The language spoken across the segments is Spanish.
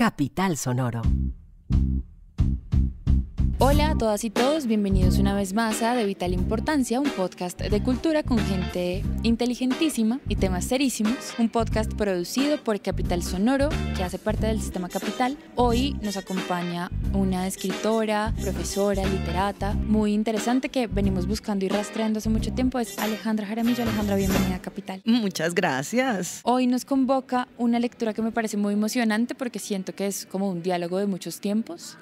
Capital Sonoro. Hola a todas y todos, bienvenidos una vez más a De Vital Importancia, un podcast de cultura con gente inteligentísima y temas serísimos, un podcast producido por Capital Sonoro, que hace parte del sistema Capital. Hoy nos acompaña una escritora, profesora, literata, muy interesante que venimos buscando y rastreando hace mucho tiempo, es Alejandra Jaramillo. Alejandra, bienvenida a Capital. Muchas gracias. Hoy nos convoca una lectura que me parece muy emocionante porque siento que es como un diálogo de muchos tiempos.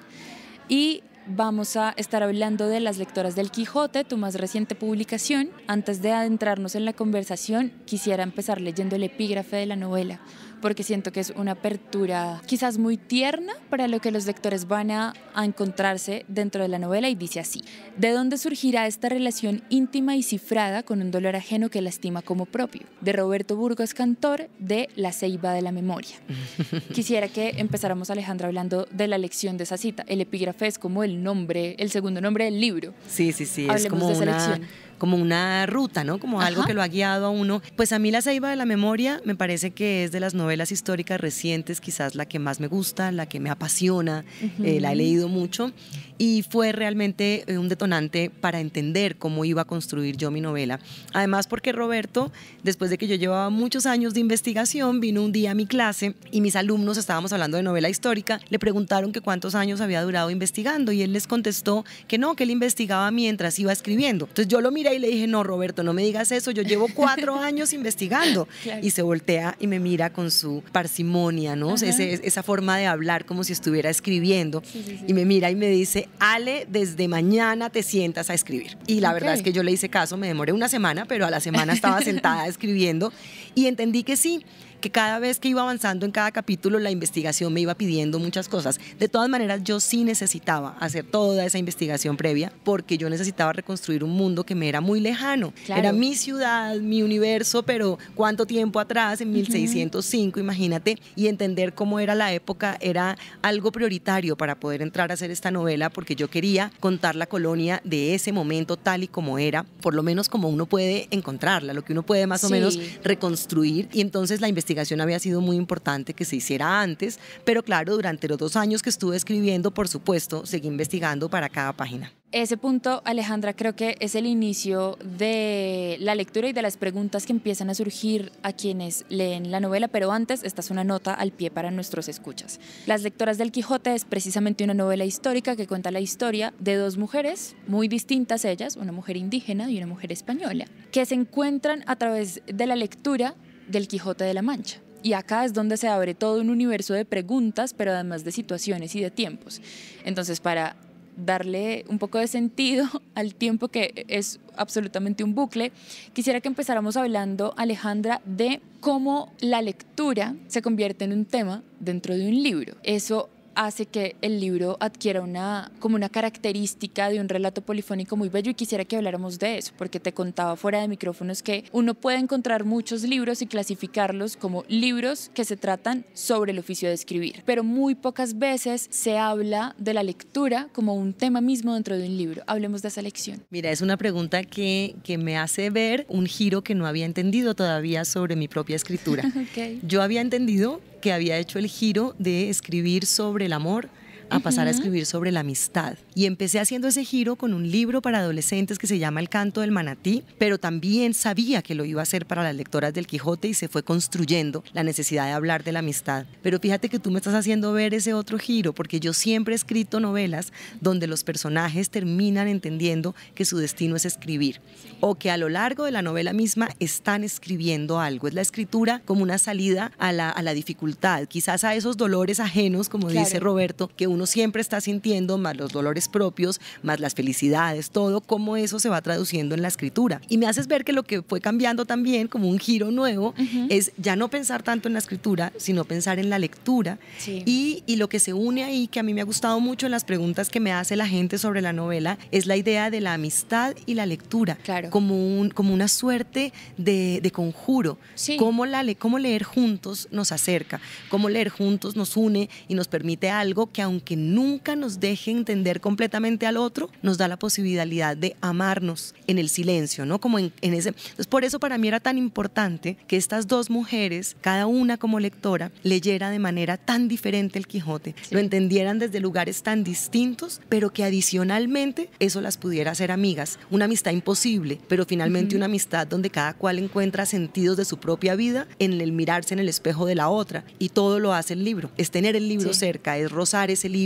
Y vamos a estar hablando de las lectoras del Quijote, tu más reciente publicación. Antes de adentrarnos en la conversación, quisiera empezar leyendo el epígrafe de la novela porque siento que es una apertura quizás muy tierna para lo que los lectores van a, encontrarse dentro de la novela y dice así, ¿de dónde surgirá esta relación íntima y cifrada con un dolor ajeno que lastima como propio? De Roberto Burgos Cantor, de La Ceiba de la Memoria. Quisiera que empezáramos, Alejandra, hablando de la lección de esa cita. El epígrafe es como el nombre, el segundo nombre del libro. Sí, sí, sí, es como esa una como una ruta, ¿no? Como algo que lo ha guiado a uno. Pues a mí La Ceiba de la Memoria me parece que es de las novelas históricas recientes quizás la que más me gusta, la que me apasiona, eh, la he leído mucho y fue realmente eh, un detonante para entender cómo iba a construir yo mi novela. Además porque Roberto, después de que yo llevaba muchos años de investigación, vino un día a mi clase y mis alumnos estábamos hablando de novela histórica, le preguntaron que cuántos años había durado investigando y él les contestó que no, que él investigaba mientras iba escribiendo. Entonces yo lo miré y le dije, no, Roberto, no me digas eso, yo llevo cuatro años investigando. Y se voltea y me mira con su parsimonia, ¿no? Ese, esa forma de hablar como si estuviera escribiendo. Y me mira y me dice, Ale, desde mañana te sientas a escribir. Y la verdad es que yo le hice caso, me demoré una semana, pero a la semana estaba sentada escribiendo y entendí que sí que cada vez que iba avanzando en cada capítulo la investigación me iba pidiendo muchas cosas. De todas maneras, yo sí necesitaba hacer toda esa investigación previa porque yo necesitaba reconstruir un mundo que me era muy lejano. Era mi ciudad, mi universo, pero cuánto tiempo atrás, en 1605, imagínate, y entender cómo era la época era algo prioritario para poder entrar a hacer esta novela porque yo quería contar la colonia de ese momento tal y como era, por lo menos como uno puede encontrarla, lo que uno puede más o menos reconstruir. Y entonces la investigación investigación había sido muy importante que se hiciera antes, pero claro, durante los dos años que estuve escribiendo, por supuesto, seguí investigando para cada página. Ese punto, Alejandra, creo que es el inicio de la lectura y de las preguntas que empiezan a surgir a quienes leen la novela, pero antes esta es una nota al pie para nuestros escuchas. Las lectoras del Quijote es precisamente una novela histórica que cuenta la historia de dos mujeres muy distintas ellas, una mujer indígena y una mujer española, que se encuentran a través de la lectura del Quijote de la Mancha. Y acá es donde se abre todo un universo de preguntas, pero además de situaciones y de tiempos. Entonces, para darle un poco de sentido al tiempo que es absolutamente un bucle, quisiera que empezáramos hablando, Alejandra, de cómo la lectura se convierte en un tema dentro de un libro. Eso hace que el libro adquiera una, como una característica de un relato polifónico muy bello y quisiera que habláramos de eso, porque te contaba fuera de micrófonos que uno puede encontrar muchos libros y clasificarlos como libros que se tratan sobre el oficio de escribir, pero muy pocas veces se habla de la lectura como un tema mismo dentro de un libro. Hablemos de esa lección. Mira, es una pregunta que, me hace ver un giro que no había entendido todavía sobre mi propia escritura. Yo había entendido que había hecho el giro de escribir sobre el amor, a pasar a escribir sobre la amistad. Y empecé haciendo ese giro con un libro para adolescentes que se llama El canto del manatí, pero también sabía que lo iba a hacer para las lectoras del Quijote y se fue construyendo la necesidad de hablar de la amistad. Pero fíjate que tú me estás haciendo ver ese otro giro, porque yo siempre he escrito novelas donde los personajes terminan entendiendo que su destino es escribir, o que a lo largo de la novela misma están escribiendo algo. Es la escritura como una salida a la, dificultad, quizás a esos dolores ajenos, como dice Roberto, que uno uno siempre está sintiendo, más los dolores propios, más las felicidades, todo, cómo eso se va traduciendo en la escritura. Y me haces ver que lo que fue cambiando también, como un giro nuevo, es ya no pensar tanto en la escritura, sino pensar en la lectura. Y, y lo que se une ahí, que a mí me ha gustado mucho en las preguntas que me hace la gente sobre la novela, es la idea de la amistad y la lectura, como, un, como una suerte de, de conjuro, cómo, la, cómo leer juntos nos acerca, cómo leer juntos nos une y nos permite algo que aunque que nunca nos deje entender completamente al otro, nos da la posibilidad de amarnos en el silencio, ¿no? Como en, ese... Entonces, por eso para mí era tan importante que estas dos mujeres, cada una como lectora, leyera de manera tan diferente el Quijote, lo entendieran desde lugares tan distintos, pero que adicionalmente eso las pudiera hacer amigas. Una amistad imposible, pero finalmente una amistad donde cada cual encuentra sentidos de su propia vida en el mirarse en el espejo de la otra. Y todo lo hace el libro. Es tener el libro cerca, es rozar ese libro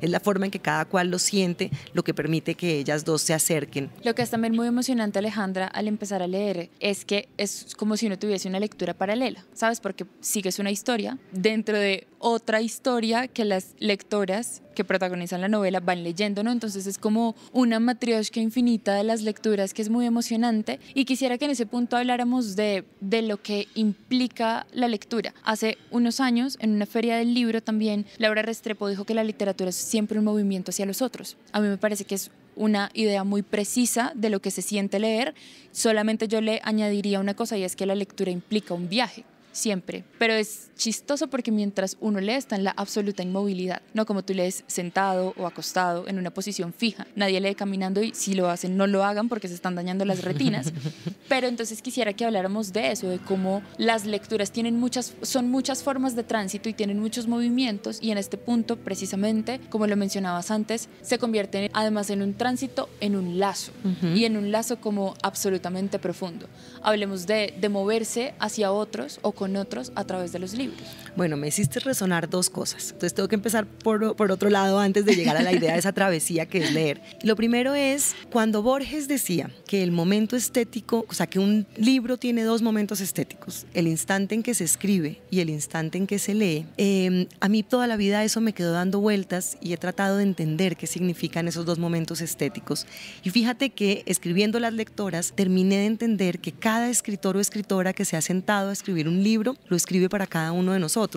es la forma en que cada cual lo siente lo que permite que ellas dos se acerquen. Lo que es también muy emocionante Alejandra al empezar a leer es que es como si uno tuviese una lectura paralela, ¿sabes? Porque sigues una historia dentro de otra historia que las lectoras que protagonizan la novela van leyendo, ¿no? Entonces es como una matrioshka infinita de las lecturas que es muy emocionante y quisiera que en ese punto habláramos de, de lo que implica la lectura. Hace unos años, en una feria del libro también, Laura Restrepo dijo que la, literatura es siempre un movimiento hacia los otros. A mí me parece que es una idea muy precisa de lo que se siente leer. Solamente yo le añadiría una cosa y es que la lectura implica un viaje siempre. Pero es chistoso porque mientras uno lee está en la absoluta inmovilidad, no como tú lees sentado o acostado en una posición fija. Nadie lee caminando y si lo hacen no lo hagan porque se están dañando las retinas. Pero entonces quisiera que habláramos de eso, de cómo las lecturas tienen muchas, son muchas formas de tránsito y tienen muchos movimientos y en este punto precisamente, como lo mencionabas antes, se convierten además en un tránsito, en un lazo y en un lazo como absolutamente profundo. Hablemos de, de moverse hacia otros o con otros a través de los libros. Bueno, me hiciste resonar dos cosas. Entonces tengo que empezar por, por otro lado antes de llegar a la idea de esa travesía que es leer. Lo primero es cuando Borges decía que el momento estético, o sea, que un libro tiene dos momentos estéticos, el instante en que se escribe y el instante en que se lee, em, a mí toda la vida eso me quedó dando vueltas y he tratado de entender qué significan esos dos momentos estéticos. Y fíjate que escribiendo las lectoras terminé de entender que cada escritor o escritora que se ha sentado a escribir un libro lo escribe para cada uno de nosotros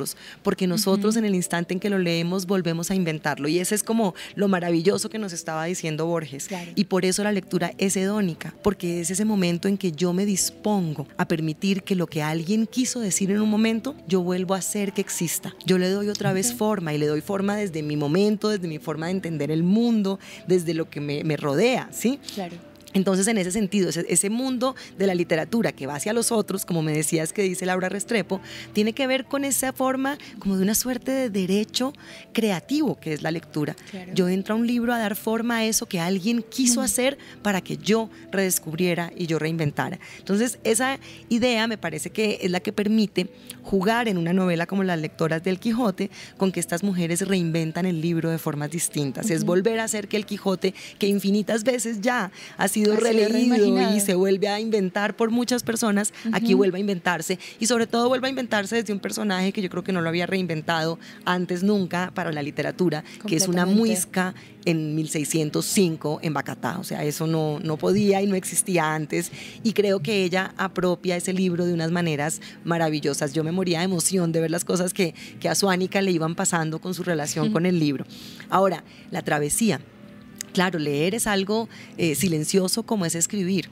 porque nosotros en el instante en que lo leemos volvemos a inventarlo. Y ese es como lo maravilloso que nos estaba diciendo Borges. Y por eso la lectura es hedónica, porque es ese momento en que yo me dispongo a permitir que lo que alguien quiso decir en un momento, yo vuelvo a hacer que exista. Yo le doy otra vez forma y le doy forma desde mi momento, desde mi forma de entender el mundo, desde lo que me, me rodea, ¿sí? Claro. Entonces, en ese sentido, ese, mundo de la literatura que va hacia los otros, como me decías que dice Laura Restrepo, tiene que ver con esa forma como de una suerte de derecho creativo que es la lectura. Yo entro a un libro a dar forma a eso que alguien quiso hacer para que yo redescubriera y yo reinventara. Entonces, esa idea me parece que es la que permite jugar en una novela como Las Lectoras del Quijote, con que estas mujeres reinventan el libro de formas distintas. Es volver a hacer que el Quijote, que infinitas veces ya ha sido releído y se vuelve a inventar por muchas personas, aquí vuelve a inventarse y sobre todo vuelve a inventarse desde un personaje que yo creo que no lo había reinventado antes nunca para la literatura, que es una muisca en 1605 en Bacatá, o sea, eso no, no podía y no existía antes y creo que ella apropia ese libro de unas maneras maravillosas. Yo me moría de emoción de ver las cosas que, que a Suánica le iban pasando con su relación con el libro. Ahora, la travesía. Claro, leer es algo eh, silencioso como es escribir,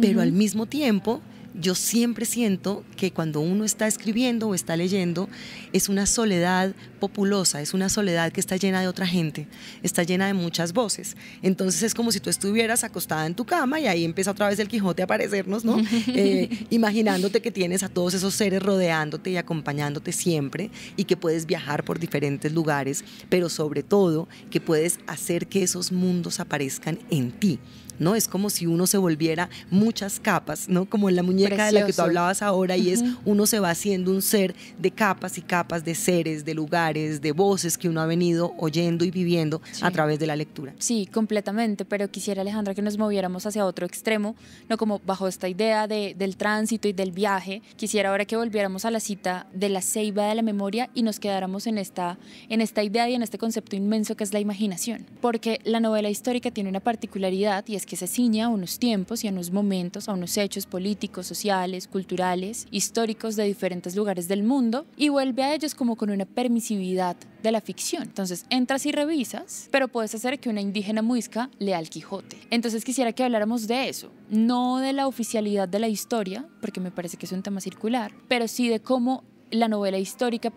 pero al mismo tiempo yo siempre siento que cuando uno está escribiendo o está leyendo, es una soledad populosa, es una soledad que está llena de otra gente, está llena de muchas voces. Entonces es como si tú estuvieras acostada en tu cama y ahí empieza otra vez el Quijote a aparecernos, ¿no? Eh, imaginándote que tienes a todos esos seres rodeándote y acompañándote siempre y que puedes viajar por diferentes lugares, pero sobre todo que puedes hacer que esos mundos aparezcan en ti. ¿no? Es como si uno se volviera muchas capas, ¿no? Como en la muñeca de la que tú hablabas ahora, y es uno se va haciendo un ser de capas y capas, de seres, de lugares, de voces que uno ha venido oyendo y viviendo a través de la lectura. Sí, completamente, pero quisiera Alejandra que nos moviéramos hacia otro extremo, no como bajo esta idea de, del tránsito y del viaje. Quisiera ahora que volviéramos a la cita de la ceiba de la memoria y nos quedáramos en esta, en esta idea y en este concepto inmenso que es la imaginación, porque la novela histórica tiene una particularidad y es que se ciñe a unos tiempos y a unos momentos, a unos hechos políticos, sociales, culturales, históricos de diferentes lugares del mundo y vuelve a ellos como con una permisividad de la ficción. Entonces entras y revisas, pero puedes hacer que una indígena muisca lea al Quijote. Entonces quisiera que habláramos de eso, no de la oficialidad de la historia, porque me parece que es un tema circular, pero sí de cómo la novela histórica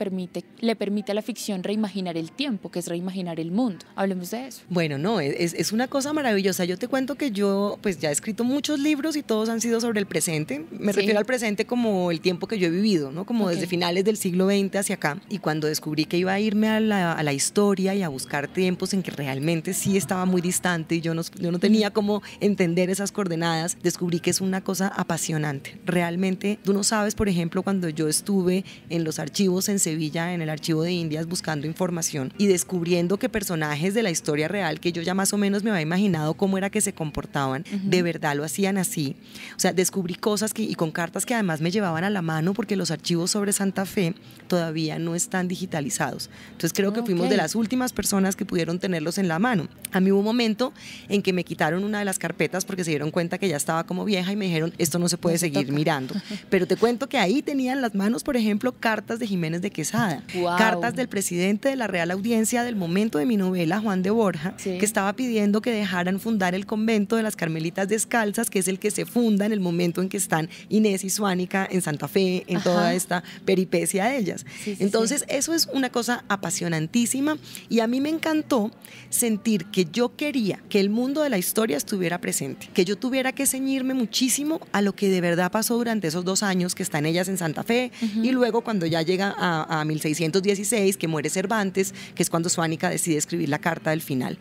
le permite a la ficción reimaginar el tiempo, que es reimaginar el mundo. Hablemos de eso. Bueno, no, es, una cosa maravillosa. Yo te cuento que yo pues ya he escrito muchos libros y todos han sido sobre el presente. Me refiero al presente como el tiempo que yo he vivido, ¿no? Como desde finales del siglo XX hacia acá. Y cuando descubrí que iba a irme a la, historia y a buscar tiempos en que realmente sí estaba muy distante y yo no, yo no tenía mm. cómo entender esas coordenadas, descubrí que es una cosa apasionante. Realmente, tú no sabes, por ejemplo, cuando yo estuve en los archivos en Sevilla, en el archivo de Indias, buscando información y descubriendo que personajes de la historia real, que yo ya más o menos me había imaginado cómo era que se comportaban, de verdad lo hacían así. O sea, descubrí cosas que, y con cartas que además me llevaban a la mano porque los archivos sobre Santa Fe todavía no están digitalizados. Entonces creo que fuimos de las últimas personas que pudieron tenerlos en la mano. A mí hubo un momento en que me quitaron una de las carpetas porque se dieron cuenta que ya estaba como vieja y me dijeron, esto no se puede seguir mirando. Pero te cuento que ahí tenían las manos, por ejemplo, cartas de Jiménez de Quesada, cartas del presidente de la Real Audiencia del momento de mi novela, Juan de Borja, que estaba pidiendo que dejaran fundar el convento de las Carmelitas Descalzas, que es el que se funda en el momento en que están Inés y Suánica en Santa Fe, en toda esta peripecia de ellas. Entonces, eso es una cosa apasionantísima y a mí me encantó sentir que yo quería que el mundo de la historia estuviera presente, que yo tuviera que ceñirme muchísimo a lo que de verdad pasó durante esos dos años que están ellas en Santa Fe y luego cuando ya llega a, 1616, que muere Cervantes, que es cuando Suánica decide escribir la carta del final.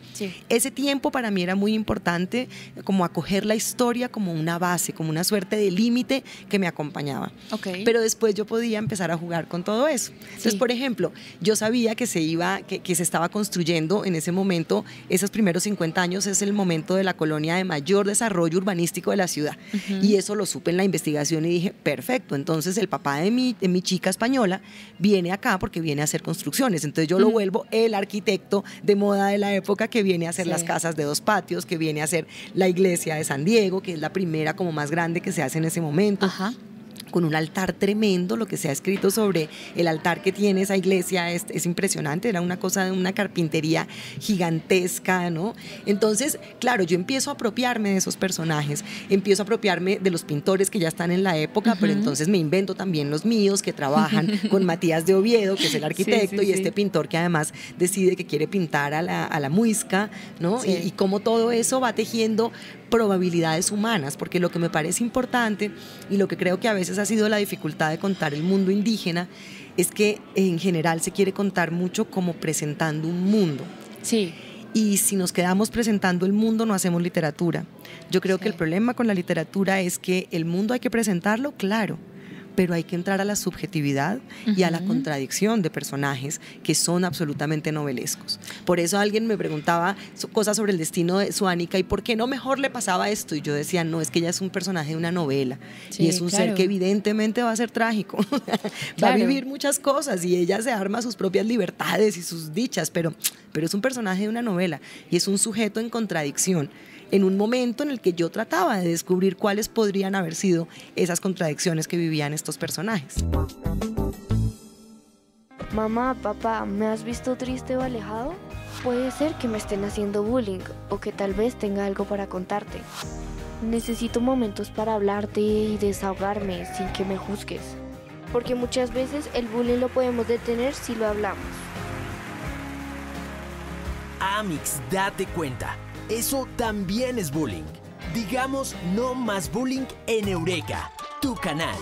Ese tiempo para mí era muy importante, como acoger la historia como una base, como una suerte de límite que me acompañaba. Pero después yo podía empezar a jugar con todo eso. Entonces, por ejemplo, yo sabía que se iba, que, se estaba construyendo en ese momento, esos primeros 50 años es el momento de la colonia de mayor desarrollo urbanístico de la ciudad. Y eso lo supe en la investigación y dije, perfecto, entonces el papá de mi, de mi chica española, viene acá porque viene a hacer construcciones. Entonces yo lo vuelvo el arquitecto de moda de la época que viene a hacer las casas de dos patios, que viene a hacer la iglesia de San Diego, que es la primera como más grande que se hace en ese momento. Ajá con un altar tremendo, lo que se ha escrito sobre el altar que tiene esa iglesia es, impresionante, era una cosa de una carpintería gigantesca, ¿no? Entonces, claro, yo empiezo a apropiarme de esos personajes, empiezo a apropiarme de los pintores que ya están en la época, pero entonces me invento también los míos que trabajan con Matías de Oviedo, que es el arquitecto, y este pintor que además decide que quiere pintar a la, muisca, ¿no? Y, y cómo todo eso va tejiendo probabilidades humanas, porque lo que me parece importante y lo que creo que a veces ha sido la dificultad de contar el mundo indígena es que en general se quiere contar mucho como presentando un mundo. Sí. Y si nos quedamos presentando el mundo no hacemos literatura. Yo creo que el problema con la literatura es que el mundo hay que presentarlo, claro, pero hay que entrar a la subjetividad y a la contradicción de personajes que son absolutamente novelescos. Por eso alguien me preguntaba cosas sobre el destino de Suánica y por qué no mejor le pasaba esto. Y yo decía, no, es que ella es un personaje de una novela y es un ser que evidentemente va a ser trágico, va a vivir muchas cosas y ella se arma sus propias libertades y sus dichas, pero, pero es un personaje de una novela y es un sujeto en contradicción en un momento en el que yo trataba de descubrir cuáles podrían haber sido esas contradicciones que vivían estos personajes. Mamá, papá, ¿me has visto triste o alejado? Puede ser que me estén haciendo bullying o que tal vez tenga algo para contarte. Necesito momentos para hablarte y desahogarme sin que me juzgues. Porque muchas veces el bullying lo podemos detener si lo hablamos. Amix, date cuenta. Eso también es bullying. Digamos no más bullying en Eureka, tu canal.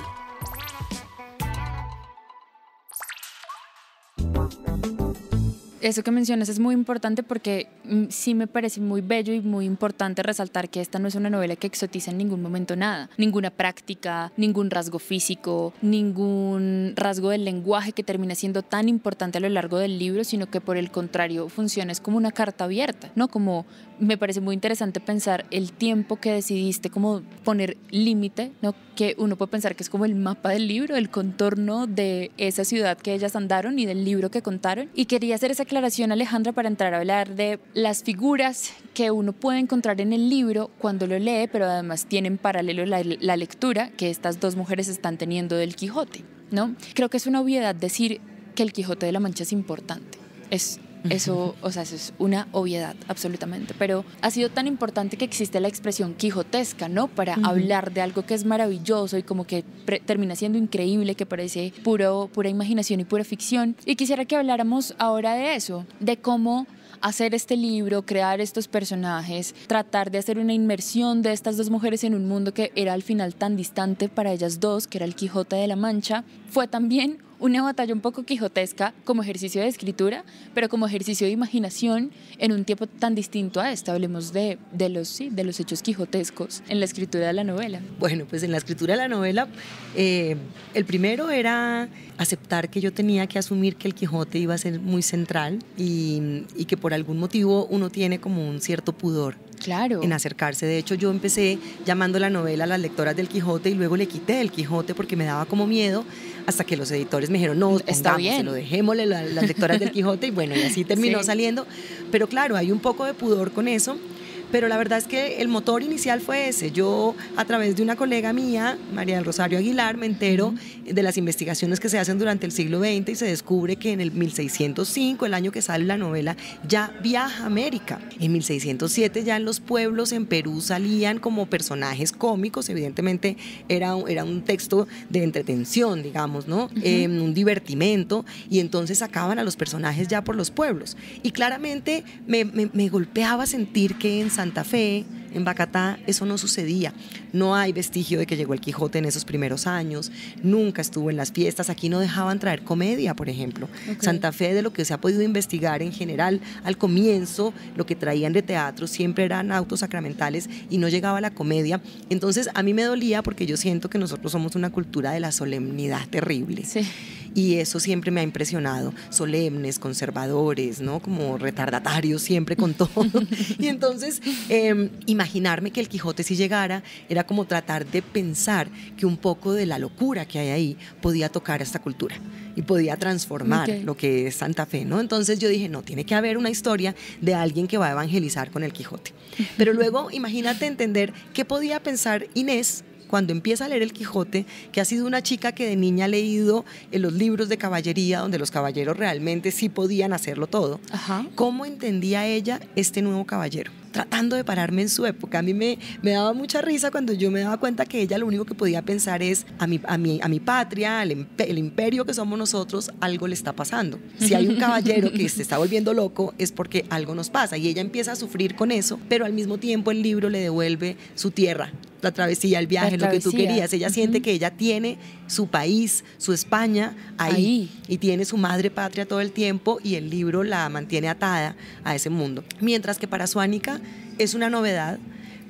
eso que mencionas es muy importante porque mm, sí me parece muy bello y muy importante resaltar que esta no es una novela que exotiza en ningún momento nada, ninguna práctica, ningún rasgo físico, ningún rasgo del lenguaje que termina siendo tan importante a lo largo del libro, sino que por el contrario funciona es como una carta abierta, ¿no? Como me parece muy interesante pensar el tiempo que decidiste como poner límite, ¿no? Que uno puede pensar que es como el mapa del libro, el contorno de esa ciudad que ellas andaron y del libro que contaron y quería hacer esa Alejandra, para entrar a hablar de las figuras que uno puede encontrar en el libro cuando lo lee, pero además tienen paralelo la, la lectura que estas dos mujeres están teniendo del Quijote, ¿no? Creo que es una obviedad decir que el Quijote de la Mancha es importante. Es eso, o sea, eso es una obviedad absolutamente, pero ha sido tan importante que existe la expresión quijotesca, ¿no? Para hablar de algo que es maravilloso y como que termina siendo increíble, que parece puro, pura imaginación y pura ficción. Y quisiera que habláramos ahora de eso, de cómo hacer este libro, crear estos personajes, tratar de hacer una inmersión de estas dos mujeres en un mundo que era al final tan distante para ellas dos, que era el Quijote de la Mancha, fue también una batalla un poco quijotesca como ejercicio de escritura, pero como ejercicio de imaginación en un tiempo tan distinto a este. Hablemos de, los, de los hechos quijotescos en la escritura de la novela. Bueno, pues en la escritura de la novela, eh, el primero era aceptar que yo tenía que asumir que el Quijote iba a ser muy central y, y que por algún motivo uno tiene como un cierto pudor claro. en acercarse. De hecho, yo empecé llamando la novela a Las lectoras del Quijote y luego le quité el Quijote porque me daba como miedo hasta que los editores me dijeron, no, está pues, bien. lo dejémosle las lectoras del Quijote y bueno, y así terminó saliendo. Pero claro, hay un poco de pudor con eso pero la verdad es que el motor inicial fue ese. Yo, a través de una colega mía, María del Rosario Aguilar, me entero de las investigaciones que se hacen durante el siglo XX y se descubre que en el 1605, el año que sale la novela, ya viaja América. En 1607 ya en los pueblos en Perú salían como personajes cómicos, evidentemente era, era un texto de entretención, digamos, ¿no? Em, un divertimento, y entonces sacaban a los personajes ya por los pueblos. Y claramente me, me golpeaba sentir que en Santa Fe, en Bacatá, eso no sucedía. No hay vestigio de que llegó el Quijote en esos primeros años, nunca estuvo en las fiestas, aquí no dejaban traer comedia, por ejemplo. Santa Fe, de lo que se ha podido investigar en general, al comienzo lo que traían de teatro siempre eran autos sacramentales y no llegaba la comedia. Entonces a mí me dolía porque yo siento que nosotros somos una cultura de la solemnidad terrible. Sí y eso siempre me ha impresionado, solemnes, conservadores, ¿no? Como retardatarios siempre con todo. y entonces, em, imaginarme que el Quijote si llegara era como tratar de pensar que un poco de la locura que hay ahí podía tocar a esta cultura y podía transformar lo que es Santa Fe, ¿no? Entonces yo dije, no, tiene que haber una historia de alguien que va a evangelizar con el Quijote. Pero luego imagínate entender qué podía pensar Inés cuando empieza a leer El Quijote, que ha sido una chica que de niña ha leído en eh, los libros de caballería, donde los caballeros realmente sí podían hacerlo todo, ¿cómo entendía ella este nuevo caballero? tratando de pararme en su época. A mí me, daba mucha risa cuando yo me daba cuenta que ella lo único que podía pensar es a mi, patria, al el imperio que somos nosotros, algo le está pasando. Si hay un caballero que se está volviendo loco es porque algo nos pasa y ella empieza a sufrir con eso, pero al mismo tiempo el libro le devuelve su tierra, la travesía, el viaje, lo que tú querías. Ella siente que ella tiene su país, su España ahí, ahí, y tiene su madre patria todo el tiempo y el libro la mantiene atada a ese mundo. Mientras que para Suánica es una novedad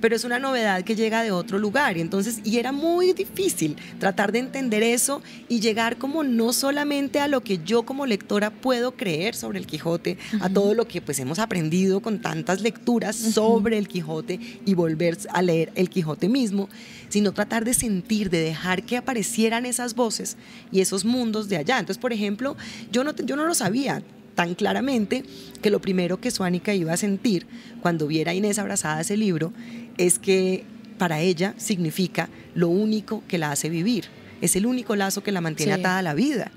pero es una novedad que llega de otro lugar. Y entonces, y era muy difícil tratar de entender eso y llegar como no solamente a lo que yo como lectora puedo creer sobre el Quijote, a todo lo que pues hemos aprendido con tantas lecturas sobre el Quijote y volver a leer el Quijote mismo, sino tratar de sentir, de dejar que aparecieran esas voces y esos mundos de allá. Entonces, por ejemplo, yo no, yo no lo sabía tan claramente que lo primero que Suánica iba a sentir cuando viera a Inés abrazada ese libro es que para ella significa lo único que la hace vivir, es el único lazo que la mantiene atada a la vida.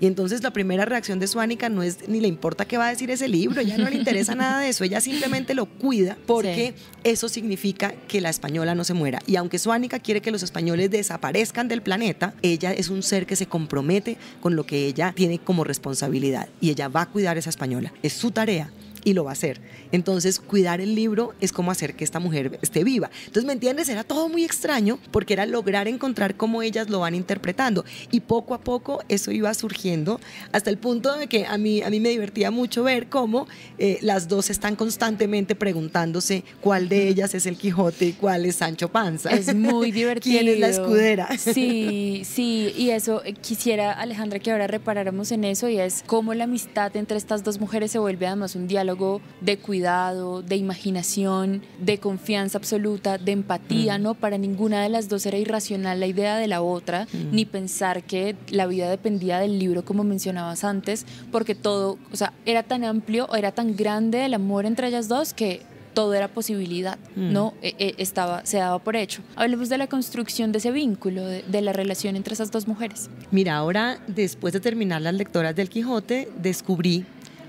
Y entonces la primera reacción de Suánica no es ni le importa qué va a decir ese libro, ya no le interesa nada de eso, ella simplemente lo cuida porque eso significa que la española no se muera. Y aunque Suánica quiere que los españoles desaparezcan del planeta, ella es un ser que se compromete con lo que ella tiene como responsabilidad y ella va a cuidar a esa española. Es su tarea y lo va a hacer. Entonces, cuidar el libro es como hacer que esta mujer esté viva. Entonces, ¿me entiendes? Era todo muy extraño porque era lograr encontrar cómo ellas lo van interpretando. Y poco a poco eso iba surgiendo hasta el punto de que a mí, a mí me divertía mucho ver cómo eh, las dos están constantemente preguntándose cuál de ellas es el Quijote y cuál es Sancho Panza. Es muy divertido. ¿Quién es la escudera? Sí, sí. Y eso, eh, quisiera, Alejandra, que ahora reparáramos en eso y es cómo la amistad entre estas dos mujeres se vuelve además un diálogo de cuidado, de imaginación, de confianza absoluta, de empatía, mm. ¿no? Para ninguna de las dos era irracional la idea de la otra, mm. ni pensar que la vida dependía del libro como mencionabas antes, porque todo, o sea, era tan amplio, era tan grande el amor entre ellas dos que todo era posibilidad, mm. ¿no? E, e, estaba, se daba por hecho. Hablemos de la construcción de ese vínculo, de, de, la relación entre esas dos mujeres. Mira, ahora, después de terminar las lectoras del Quijote, descubrí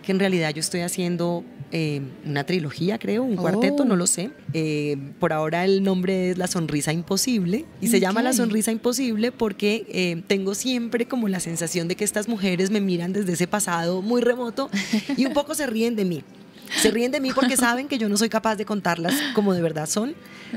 que en realidad yo estoy haciendo eh, una trilogía, creo, un cuarteto, no oh. lo sé. Eh, por ahora el nombre es La Sonrisa Imposible y se llama La Sonrisa Imposible porque eh, tengo siempre como la sensación de que estas mujeres me miran desde ese pasado muy remoto y un poco se ríen de mí. Se ríen de mí porque saben que yo no soy capaz de contarlas como de verdad son,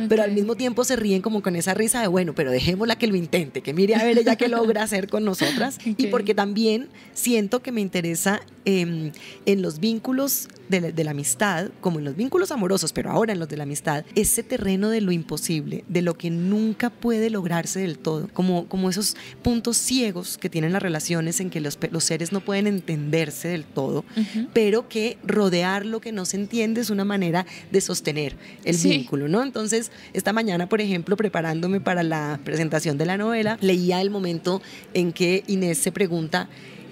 pero al mismo tiempo se ríen como con esa risa de, bueno, pero dejémosla que lo intente, que mire a ver ella qué logra hacer con nosotras. Y porque también siento que me interesa em, en los vínculos de la, amistad, como en los vínculos amorosos, pero ahora en los de la amistad, ese terreno de lo imposible, de lo que nunca puede lograrse del todo, como, como esos puntos ciegos que tienen las relaciones en que los, seres no pueden entenderse del todo, pero que rodear lo que no se entiende es una manera de sostener el vínculo, ¿no? Entonces, esta mañana, por ejemplo, preparándome para la presentación de la novela, leía el momento en que Inés se pregunta,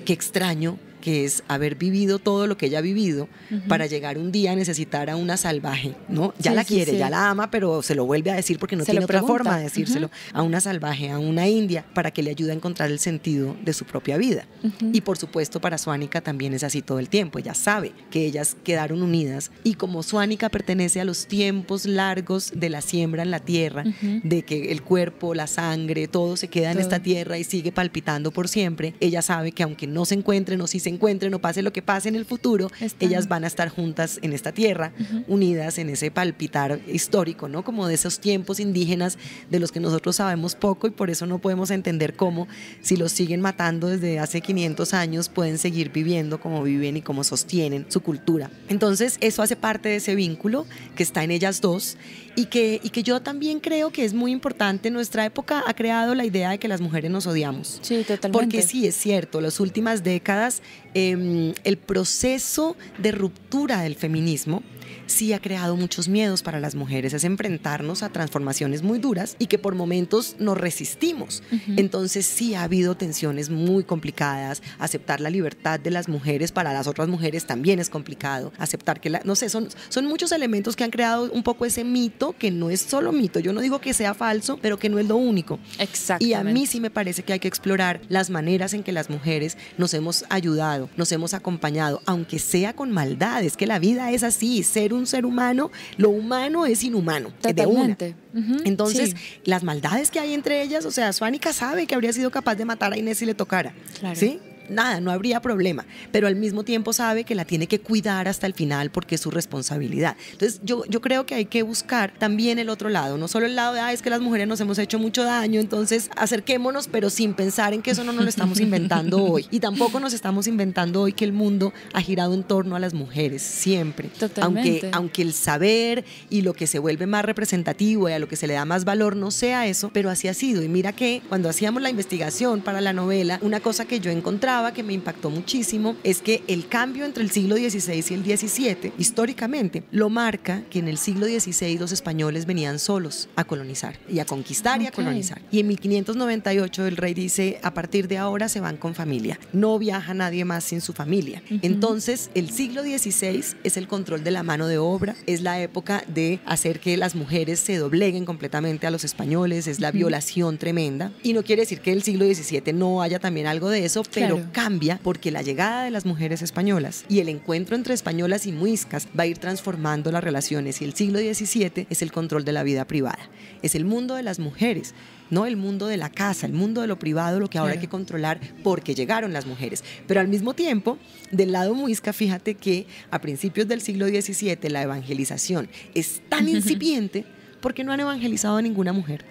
qué extraño que es haber vivido todo lo que ella ha vivido para llegar un día a necesitar a una salvaje, ¿no? Ya la quiere, ya la ama, pero se lo vuelve a decir porque no tiene otra forma de decírselo, a una salvaje, a una india, para que le ayude a encontrar el sentido de su propia vida. Y por supuesto para Suánica también es así todo el tiempo, ella sabe que ellas quedaron unidas y como Suánica pertenece a los tiempos largos de la siembra en la tierra, de que el cuerpo, la sangre, todo se queda en esta tierra y sigue palpitando por siempre, ella sabe que aunque no se encuentren no si se encuentren o pase lo que pase en el futuro, ellas van a estar juntas en esta tierra, unidas en ese palpitar histórico, ¿no? Como de esos tiempos indígenas de los que nosotros sabemos poco y por eso no podemos entender cómo, si los siguen matando desde hace 500 años, pueden seguir viviendo como viven y como sostienen su cultura. Entonces, eso hace parte de ese vínculo que está en ellas dos y que, y que yo también creo que es muy importante. Nuestra época ha creado la idea de que las mujeres nos odiamos. Sí, totalmente. Porque sí, es cierto, las últimas décadas Em, el proceso de ruptura del feminismo sí ha creado muchos miedos para las mujeres, es enfrentarnos a transformaciones muy duras y que por momentos nos resistimos. Entonces sí ha habido tensiones muy complicadas, aceptar la libertad de las mujeres para las otras mujeres también es complicado, aceptar que, la, no sé, son, son muchos elementos que han creado un poco ese mito, que no es solo mito, yo no digo que sea falso, pero que no es lo único. Exacto. Y a mí sí me parece que hay que explorar las maneras en que las mujeres nos hemos ayudado, nos hemos acompañado, aunque sea con maldades que la vida es así, un ser humano, lo humano es inhumano. Totalmente. De Entonces, las maldades que hay entre ellas, o sea, Suánica sabe que habría sido capaz de matar a Inés si le tocara. ¿Sí? nada, no habría problema, pero al mismo tiempo sabe que la tiene que cuidar hasta el final porque es su responsabilidad. Entonces yo, yo creo que hay que buscar también el otro lado, no solo el lado de, ah, es que las mujeres nos hemos hecho mucho daño, entonces acerquémonos, pero sin pensar en que eso no nos lo estamos inventando hoy. Y tampoco nos estamos inventando hoy que el mundo ha girado en torno a las mujeres, siempre. Totalmente. Aunque, aunque el saber y lo que se vuelve más representativo y a lo que se le da más valor no sea eso, pero así ha sido. Y mira que cuando hacíamos la investigación para la novela, una cosa que yo encontraba, que me impactó muchísimo es que el cambio entre el siglo XVI y el XVII, históricamente, lo marca que en el siglo XVI los españoles venían solos a colonizar y a conquistar y a colonizar. Y en 1598 el rey dice, a partir de ahora se van con familia, no viaja nadie más sin su familia. Entonces, el siglo XVI es el control de la mano de obra, es la época de hacer que las mujeres se dobleguen completamente a los españoles, es la violación tremenda. Y no quiere decir que el siglo XVII no haya también algo de eso, pero cambia porque la llegada de las mujeres españolas y el encuentro entre españolas y muiscas va a ir transformando las relaciones y el siglo XVII es el control de la vida privada, es el mundo de las mujeres no el mundo de la casa, el mundo de lo privado, lo que ahora hay que controlar porque llegaron las mujeres. Pero al mismo tiempo, del lado muisca, fíjate que a principios del siglo XVII la evangelización es tan incipiente porque no han evangelizado a ninguna mujer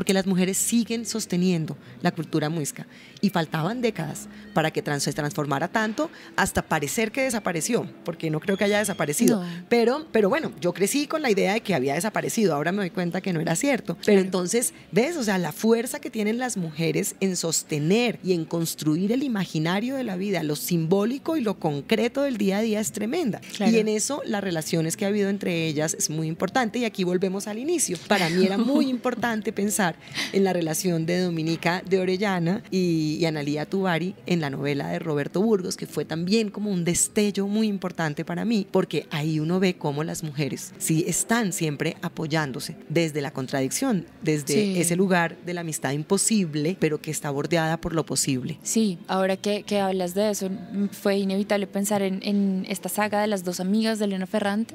porque las mujeres siguen sosteniendo la cultura muisca y faltaban décadas para que trans se transformara tanto hasta parecer que desapareció, porque no creo que haya desaparecido. Pero, pero bueno, yo crecí con la idea de que había desaparecido, ahora me doy cuenta que no era cierto. Pero entonces, ¿ves? O sea, la fuerza que tienen las mujeres en sostener y en construir el imaginario de la vida, lo simbólico y lo concreto del día a día es tremenda. Y en eso las relaciones que ha habido entre ellas es muy importante y aquí volvemos al inicio. Para mí era muy importante pensar en la relación de Dominica de Orellana y, Analia Analía Tubari en la novela de Roberto Burgos, que fue también como un destello muy importante para mí, porque ahí uno ve cómo las mujeres sí están siempre apoyándose desde la contradicción, desde ese lugar de la amistad imposible, pero que está bordeada por lo posible. Sí, ahora que, que hablas de eso, fue inevitable pensar en, esta saga de las dos amigas de Elena Ferrante,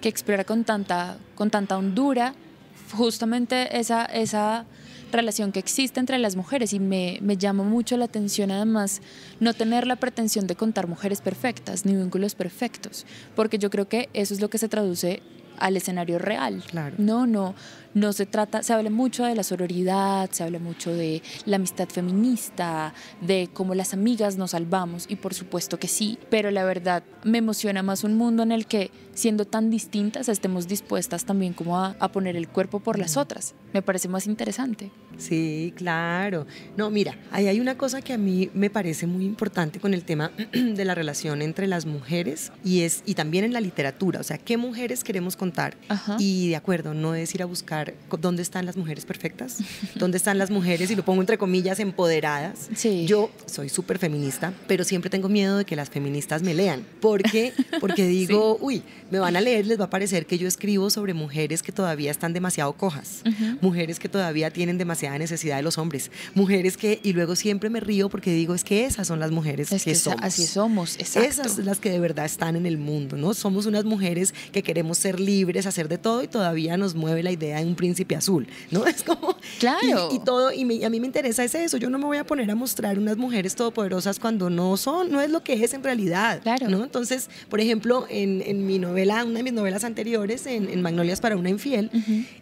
que explora con tanta, con tanta hondura justamente esa, esa relación que existe entre las mujeres y me, me llama mucho la atención además no tener la pretensión de contar mujeres perfectas ni vínculos perfectos, porque yo creo que eso es lo que se traduce al escenario real. No, no, no se trata, se habla mucho de la sororidad, se habla mucho de la amistad feminista, de cómo las amigas nos salvamos y por supuesto que sí, pero la verdad me emociona más un mundo en el que siendo tan distintas estemos dispuestas también como a poner el cuerpo por las otras me parece más interesante. Sí, claro. No, mira, ahí hay una cosa que a mí me parece muy importante con el tema de la relación entre las mujeres y es y también en la literatura, o sea, qué mujeres queremos contar y de acuerdo, no es ir a buscar dónde están las mujeres perfectas, dónde están las mujeres y lo pongo entre comillas empoderadas. Yo soy súper feminista, pero siempre tengo miedo de que las feministas me lean, porque porque digo, uy, me van a leer, les va a parecer que yo escribo sobre mujeres que todavía están demasiado cojas mujeres que todavía tienen demasiada necesidad de los hombres, mujeres que, y luego siempre me río porque digo, es que esas son las mujeres que, somos. Así somos, exacto. Esas las que de verdad están en el mundo, ¿no? Somos unas mujeres que queremos ser libres, hacer de todo y todavía nos mueve la idea de un príncipe azul, ¿no? Es como... Claro. Y, todo, y a mí me interesa eso, yo no me voy a poner a mostrar unas mujeres todopoderosas cuando no son, no es lo que es en realidad, claro. ¿no? Entonces, por ejemplo, en, en mi novela, una de mis novelas anteriores, en, Magnolias para una infiel,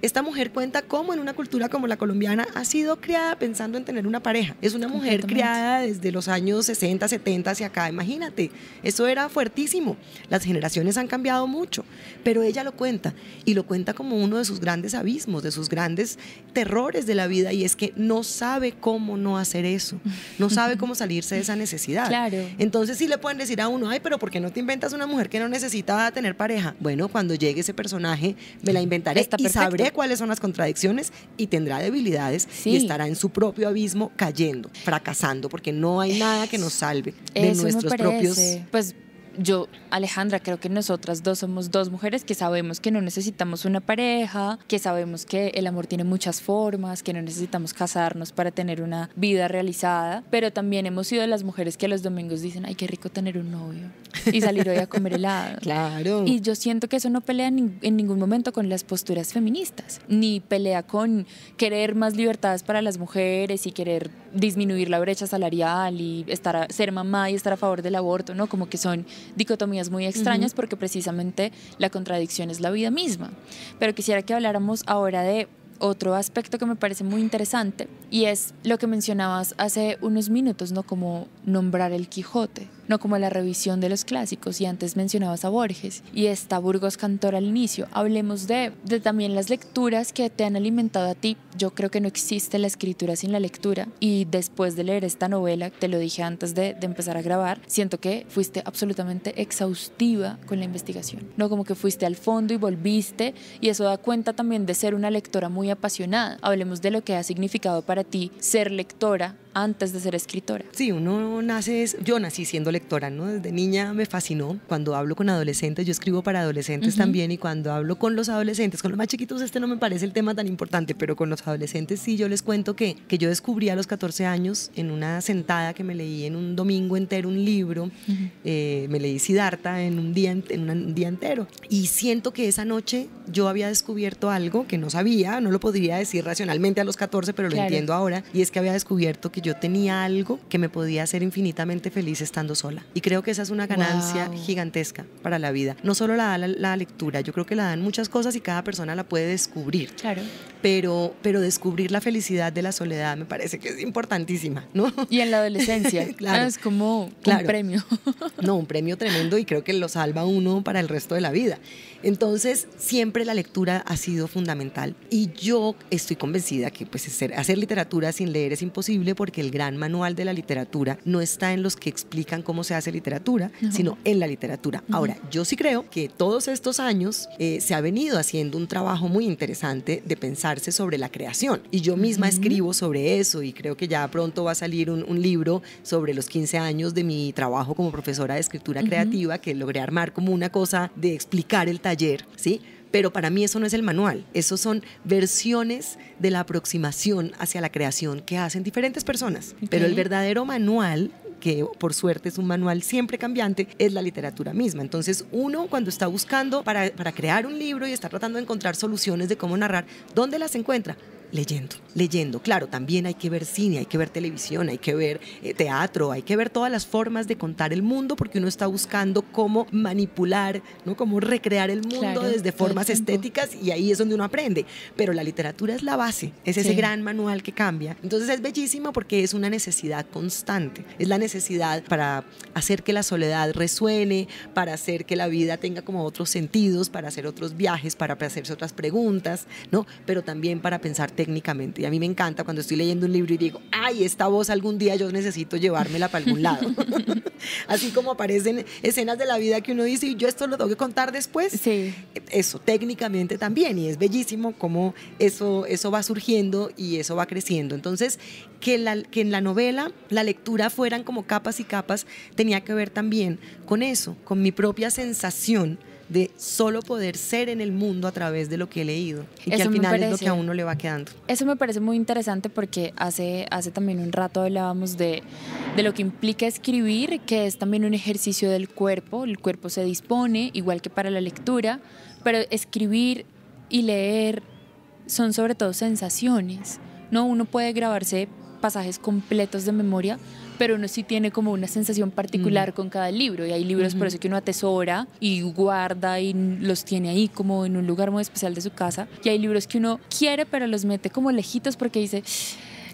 esta mujer cuenta cómo en una cultura como la colombiana ha sido criada pensando en tener una pareja. Es una mujer criada desde los años 60, 70 hacia acá. Imagínate, eso era fuertísimo. Las generaciones han cambiado mucho, pero ella lo cuenta y lo cuenta como uno de sus grandes abismos, de sus grandes terrores de la vida y es que no sabe cómo no hacer eso, no sabe cómo salirse de esa necesidad. Entonces si le pueden decir a uno, ay, pero ¿por qué no te inventas una mujer que no necesita tener pareja? Bueno, cuando llegue ese personaje me la inventaré y sabré cuáles son las contradicciones y tendrá debilidades y estará en su propio abismo cayendo, fracasando, porque no hay nada que nos salve de nuestros propios... Pues yo, Alejandra, creo que nosotras dos somos dos mujeres que sabemos que no necesitamos una pareja, que sabemos que el amor tiene muchas formas, que no necesitamos casarnos para tener una vida realizada, pero también hemos sido las mujeres que los domingos dicen, ay, qué rico tener un novio y salir hoy a comer helado. claro. Y yo siento que eso no pelea en ningún momento con las posturas feministas, ni pelea con querer más libertades para las mujeres y querer disminuir la brecha salarial y estar a, ser mamá y estar a favor del aborto, ¿no? Como que son dicotomías muy extrañas porque precisamente la contradicción es la vida misma. Pero quisiera que habláramos ahora de otro aspecto que me parece muy interesante y es lo que mencionabas hace unos minutos, ¿no? Como nombrar el Quijote no como la revisión de los clásicos, y antes mencionabas a Borges, y esta Burgos Cantor al inicio. Hablemos de, también las lecturas que te han alimentado a ti. Yo creo que no existe la escritura sin la lectura, y después de leer esta novela, te lo dije antes de, de empezar a grabar, siento que fuiste absolutamente exhaustiva con la investigación, no como que fuiste al fondo y volviste, y eso da cuenta también de ser una lectora muy apasionada. Hablemos de lo que ha significado para ti ser lectora antes de ser escritora? Sí, uno nace, yo nací siendo lectora, ¿no? Desde niña me fascinó. Cuando hablo con adolescentes, yo escribo para adolescentes también y cuando hablo con los adolescentes, con los más chiquitos este no me parece el tema tan importante, pero con los adolescentes sí yo les cuento que, que yo descubrí a los 14 años en una sentada que me leí en un domingo entero un libro, eh, me leí Siddhartha en un día, en un día entero y siento que esa noche yo había descubierto algo que no sabía, no lo podría decir racionalmente a los 14, pero lo entiendo ahora y es que había descubierto que yo tenía algo que me podía hacer infinitamente feliz estando sola. Y creo que esa es una ganancia gigantesca para la vida. No solo la da la, lectura, yo creo que la dan muchas cosas y cada persona la puede descubrir. Claro pero, pero descubrir la felicidad de la soledad me parece que es importantísima, ¿no? Y en la adolescencia, claro. Ah, es como un premio. no, un premio tremendo y creo que lo salva uno para el resto de la vida. Entonces, siempre la lectura ha sido fundamental y yo estoy convencida que pues, hacer, hacer literatura sin leer es imposible porque el gran manual de la literatura no está en los que explican cómo se hace literatura, sino en la literatura. Ahora, yo sí creo que todos estos años eh, se ha venido haciendo un trabajo muy interesante de pensar sobre la creación. Y yo misma escribo sobre eso y creo que ya pronto va a salir un, libro sobre los 15 años de mi trabajo como profesora de escritura creativa que logré armar como una cosa de explicar el taller, ¿sí? pero para mí eso no es el manual, eso son versiones de la aproximación hacia la creación que hacen diferentes personas. Pero el verdadero manual que por suerte es un manual siempre cambiante, es la literatura misma. Entonces uno cuando está buscando para, para crear un libro y está tratando de encontrar soluciones de cómo narrar, ¿dónde las encuentra? Leyendo, leyendo. Claro, también hay que ver cine, hay que ver televisión, hay que ver eh, teatro, hay que ver todas las formas de contar el mundo porque uno está buscando cómo manipular, ¿no? cómo recrear el mundo desde formas estéticas y ahí es donde uno aprende. Pero la literatura es la base, es ese gran manual que cambia. Entonces es bellísima porque es una necesidad constante, es la necesidad para hacer que la soledad resuene, para hacer que la vida tenga como otros sentidos, para hacer otros viajes, para hacerse otras preguntas, ¿no? pero también para pensarte técnicamente. Y a mí me encanta cuando estoy leyendo un libro y digo, ay, esta voz algún día yo necesito llevármela para algún lado. Así como aparecen escenas de la vida que uno dice, yo esto lo tengo que contar después. Sí. Eso, técnicamente también. Y es bellísimo cómo eso, eso va surgiendo y eso va creciendo. Entonces, que, la, que en la novela la lectura fueran como capas y capas tenía que ver también con eso, con mi propia sensación de solo poder ser en el mundo a través de lo que he leído y que al final es lo que a uno le va quedando. Eso me parece muy interesante porque hace, hace también un rato hablábamos de, de lo que implica escribir, que es también un ejercicio del cuerpo, el cuerpo se dispone, igual que para la lectura, pero escribir y leer son sobre todo sensaciones. No, uno puede grabarse pasajes completos de memoria, pero uno sí tiene como una sensación particular mm. con cada libro y hay libros por eso que uno atesora y guarda y los tiene ahí como en un lugar muy especial de su casa y hay libros que uno quiere pero los mete como lejitos porque dice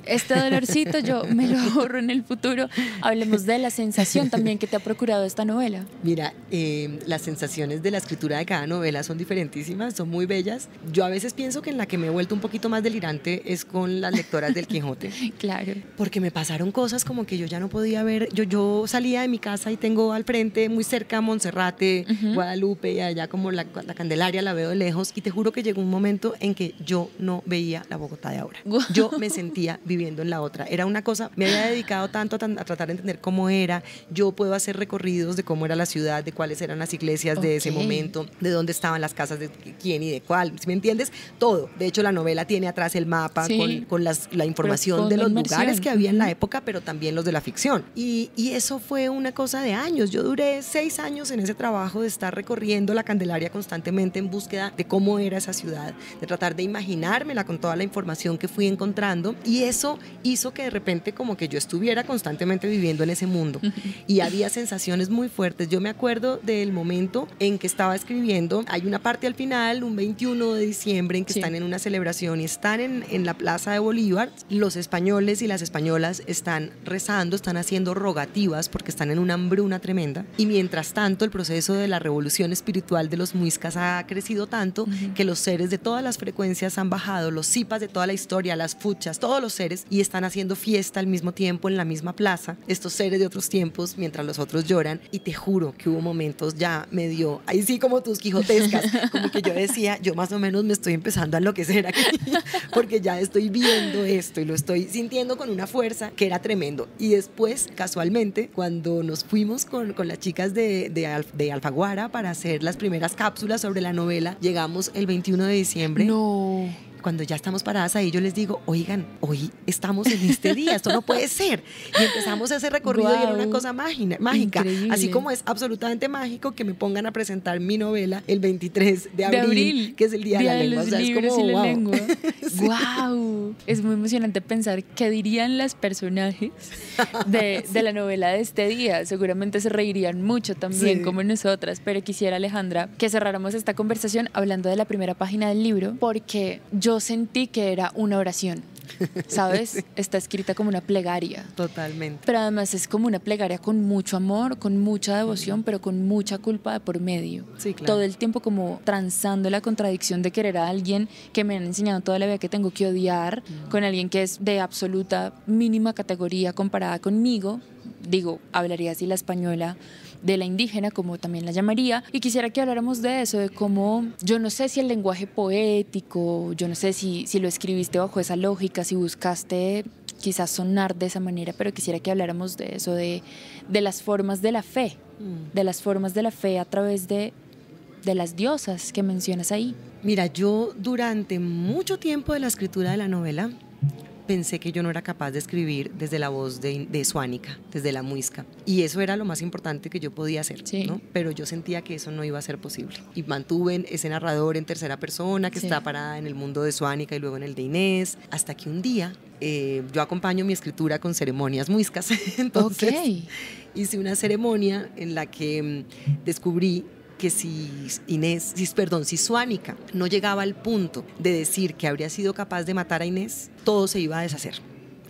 este dolorcito yo me lo ahorro en el futuro. Hablemos de la sensación también que te ha procurado esta novela. Mira, eh, las sensaciones de la escritura de cada novela son diferentísimas, son muy bellas. Yo a veces pienso que en la que me he vuelto un poquito más delirante es con las lectoras del Quijote. claro. Porque me pasaron cosas como que yo ya no podía ver, yo, yo salía de mi casa y tengo al frente muy cerca Monserrate, Guadalupe y allá como la, Candelaria la veo de lejos y te juro que llegó un momento en que yo no veía la Bogotá de ahora. Yo me sentía viviendo viendo en la otra. Era una cosa, me había dedicado tanto a, tratar de entender cómo era, yo puedo hacer recorridos de cómo era la ciudad, de cuáles eran las iglesias de ese momento, de dónde estaban las casas de quién y de cuál, si me entiendes? Todo. De hecho, la novela tiene atrás el mapa con, las, la información de los lugares que había en la época, pero también los de la ficción. Y, y eso fue una cosa de años. Yo duré seis años en ese trabajo de estar recorriendo la Candelaria constantemente en búsqueda de cómo era esa ciudad, de tratar de imaginármela con toda la información que fui encontrando. Y eso hizo que de repente como que yo estuviera constantemente viviendo en ese mundo. Y había sensaciones muy fuertes. Yo me acuerdo del momento en que estaba escribiendo, hay una parte al final, un 21 de diciembre, en que están en una celebración y están en, en la Plaza de Bolívar. Los españoles y las españolas están rezando, están haciendo rogativas porque están en una hambruna tremenda. Y mientras tanto, el proceso de la revolución espiritual de los muiscas ha crecido tanto que los seres de todas las frecuencias han bajado, los sipas de toda la historia, las fuchas, todos los seres y están haciendo fiesta al mismo tiempo en la misma plaza, estos seres de otros tiempos, mientras los otros lloran. Y te juro que hubo momentos ya medio, ahí sí como tus quijotescas, como que yo decía, yo más o menos me estoy empezando a enloquecer aquí, porque ya estoy viendo esto y lo estoy sintiendo con una fuerza que era tremendo. Y después, casualmente, cuando nos fuimos con, con las chicas de, de, de Alfaguara para hacer las primeras cápsulas sobre la novela, llegamos el 21 de diciembre. No cuando ya estamos paradas ahí, yo les digo, oigan, hoy estamos en este día, esto no puede ser. Y empezamos ese recorrido y era una cosa mágica. Así como es absolutamente mágico que me pongan a presentar mi novela el 23 de abril, que es el Día, de la Lengua. los es como, Es muy emocionante pensar qué dirían las personajes de, la novela de este día. Seguramente se reirían mucho también, como nosotras. Pero quisiera, Alejandra, que cerráramos esta conversación hablando de la primera página del libro, porque yo yo sentí que era una oración. ¿Sabes? Está escrita como una plegaria. Totalmente. Pero además es como una plegaria con mucho amor, con mucha devoción, pero con mucha culpa de por medio. Sí, claro. Todo el tiempo como transando la contradicción de querer a alguien que me han enseñado toda la vida que tengo que odiar, mm. con alguien que es de absoluta mínima categoría comparada conmigo. Digo, hablaría así la española, de la indígena, como también la llamaría, y quisiera que habláramos de eso, de cómo yo no sé si el lenguaje poético, yo no sé si, si lo escribiste bajo esa lógica, si buscaste quizás sonar de esa manera, pero quisiera que habláramos de eso, de, de las formas de la fe, mm. de las formas de la fe a través de, de las diosas que mencionas ahí. Mira, yo durante mucho tiempo de la escritura de la novela pensé que yo no era capaz de escribir desde la voz de, de Suánica, desde la muisca. Y eso era lo más importante que yo podía hacer, ¿no? Pero yo sentía que eso no iba a ser posible. Y mantuve ese narrador en tercera persona que está parada en el mundo de Suánica y luego en el de Inés, hasta que un día eh, yo acompaño mi escritura con ceremonias muiscas. Entonces hice una ceremonia en la que mm, descubrí que si Inés, si, perdón, si Suánica no llegaba al punto de decir que habría sido capaz de matar a Inés, todo se iba a deshacer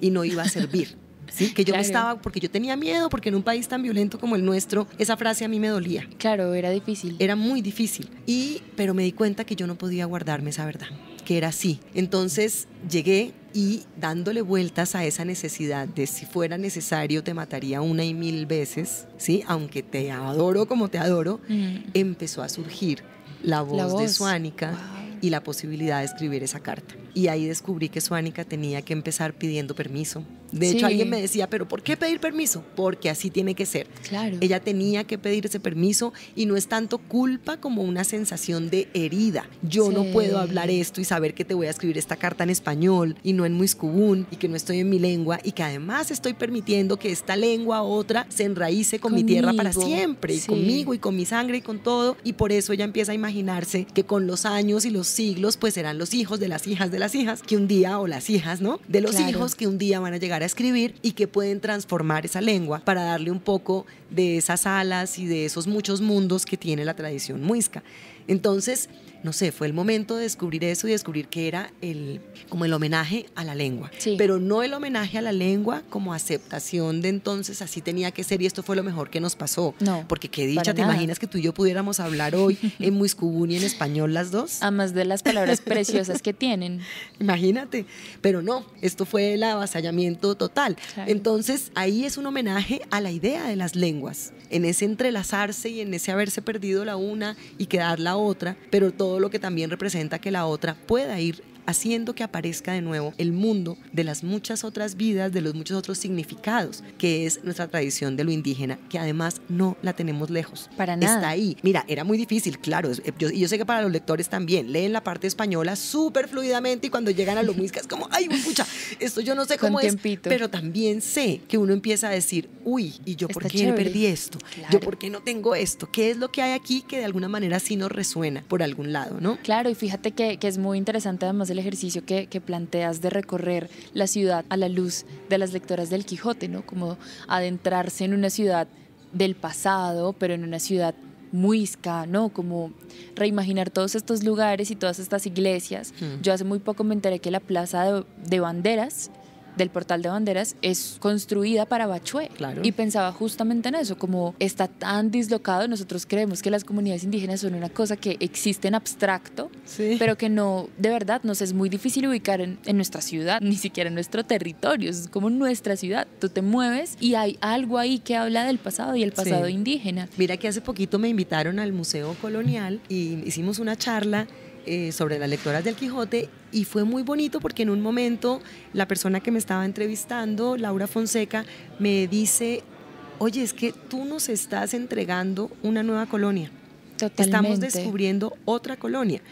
y no iba a servir. ¿Sí? que yo estaba, porque yo tenía miedo, porque en un país tan violento como el nuestro, esa frase a mí me dolía. Claro, era difícil. Era muy difícil. Y, pero me di cuenta que yo no podía guardarme esa verdad que era así. Entonces llegué y dándole vueltas a esa necesidad de si fuera necesario te mataría una y mil veces, ¿sí? aunque te adoro como te adoro, mm. empezó a surgir la voz, de Suánica y la posibilidad de escribir esa carta. Y ahí descubrí que Suánica tenía que empezar pidiendo permiso. De hecho, alguien me decía, pero ¿por qué pedir permiso? Porque así tiene que ser. Claro. Ella tenía que pedir ese permiso y no es tanto culpa como una sensación de herida. Yo no puedo hablar esto y saber que te voy a escribir esta carta en español y no en muiscubún y que no estoy en mi lengua y que además estoy permitiendo que esta lengua otra se enraíce con mi tierra para siempre y conmigo y con mi sangre y con todo. Y por eso ella empieza a imaginarse que con los años y los siglos pues serán los hijos de las hijas de las hijas que un día, o las hijas, ¿no? De los hijos que un día van a llegar a escribir y que pueden transformar esa lengua para darle un poco de esas alas y de esos muchos mundos que tiene la tradición muisca. Entonces, no sé, fue el momento de descubrir eso y descubrir que era el, como el homenaje a la lengua, pero no el homenaje a la lengua como aceptación de entonces así tenía que ser y esto fue lo mejor que nos pasó. No, porque qué dicha, ¿te imaginas que tú y yo pudiéramos hablar hoy en y en español las dos? más de las palabras preciosas que tienen. Imagínate, pero no, esto fue el avasallamiento total. Entonces ahí es un homenaje a la idea de las lenguas, en ese entrelazarse y en ese haberse perdido la una y quedar la otra otra, pero todo lo que también representa que la otra pueda ir haciendo que aparezca de nuevo el mundo de las muchas otras vidas, de los muchos otros significados, que es nuestra tradición de lo indígena, que además no la tenemos lejos. Para nada. Está ahí. Mira, era muy difícil, claro, eh, y yo, sé que para los lectores también, leen la parte española súper fluidamente y cuando llegan a los muisca es como, ay, escucha, esto yo no sé cómo es, pero también sé que uno empieza a decir, uy, ¿y yo por qué perdí esto? ¿Yo por qué no tengo esto? ¿Qué es lo que hay aquí que de alguna manera sí nos resuena por algún lado, no? Claro, y fíjate que, que es muy interesante además el ejercicio que, planteas de recorrer la ciudad a la luz de las lectoras del Quijote, ¿no? Como adentrarse en una ciudad del pasado, pero en una ciudad muisca, ¿no? Como reimaginar todos estos lugares y todas estas iglesias. Hmm. Yo hace muy poco me enteré que la Plaza de Banderas del portal de banderas es construida para Bachué. Y pensaba justamente en eso, como está tan dislocado, nosotros creemos que las comunidades indígenas son una cosa que existe en abstracto, pero que no, de verdad, nos es muy difícil ubicar en, nuestra ciudad, ni siquiera en nuestro territorio, es como nuestra ciudad. Tú te mueves y hay algo ahí que habla del pasado y el pasado indígena. Mira que hace poquito me invitaron al Museo Colonial y hicimos una charla eh, sobre las lectoras del Quijote y fue muy bonito porque en un momento la persona que me estaba entrevistando, Laura Fonseca, me dice, oye, es que tú nos estás entregando una nueva colonia. Totalmente. Estamos descubriendo otra colonia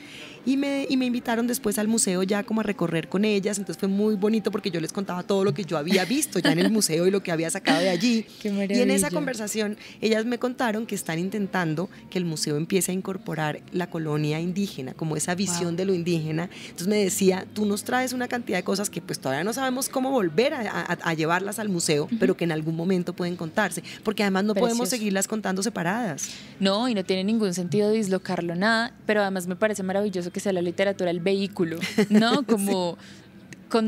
y me, invitaron después al museo ya como a recorrer con ellas, entonces fue muy bonito porque yo les contaba todo lo que yo había visto ya en el museo y lo que había sacado de allí. Qué y en esa conversación ellas me contaron que están intentando que el museo empiece a incorporar la colonia indígena, como esa visión de lo indígena. Entonces me decía, tú nos traes una cantidad de cosas que pues todavía no sabemos cómo volver a, llevarlas al museo, pero que en algún momento pueden contarse, porque además no podemos seguirlas contando separadas. No, y no tiene ningún sentido dislocarlo nada, pero además me parece maravilloso que sea la literatura el vehículo, ¿no? Como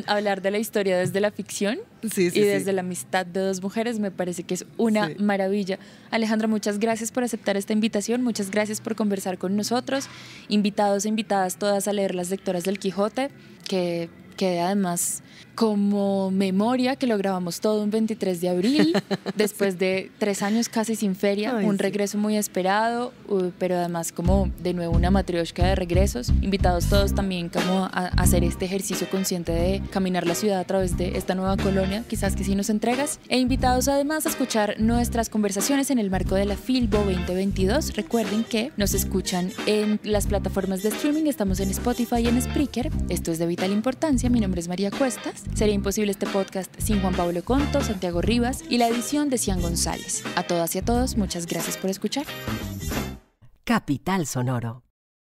hablar de la historia desde la ficción y desde la amistad de dos mujeres me parece que es una maravilla. Alejandra, muchas gracias por aceptar esta invitación, muchas gracias por conversar con nosotros, invitados e invitadas todas a leer Las Lectoras del Quijote, que, que además como memoria, que lo grabamos todo un 23 de abril, después de tres años casi sin feria, un regreso muy esperado, pero además como de nuevo una matrioshka de regresos, invitados todos también como a hacer este ejercicio consciente de caminar la ciudad a través de esta nueva colonia, quizás que sí nos entregas, e invitados además a escuchar nuestras conversaciones en el marco de la Filbo 2022. Recuerden que nos escuchan en las plataformas de streaming, estamos en Spotify y en Spreaker, esto es de vital importancia, mi nombre es María Cuestas. Sería imposible este podcast sin Juan Pablo Conto, Santiago Rivas y la edición de Cian González. A todas y a todos, muchas gracias por escuchar. Capital Sonoro.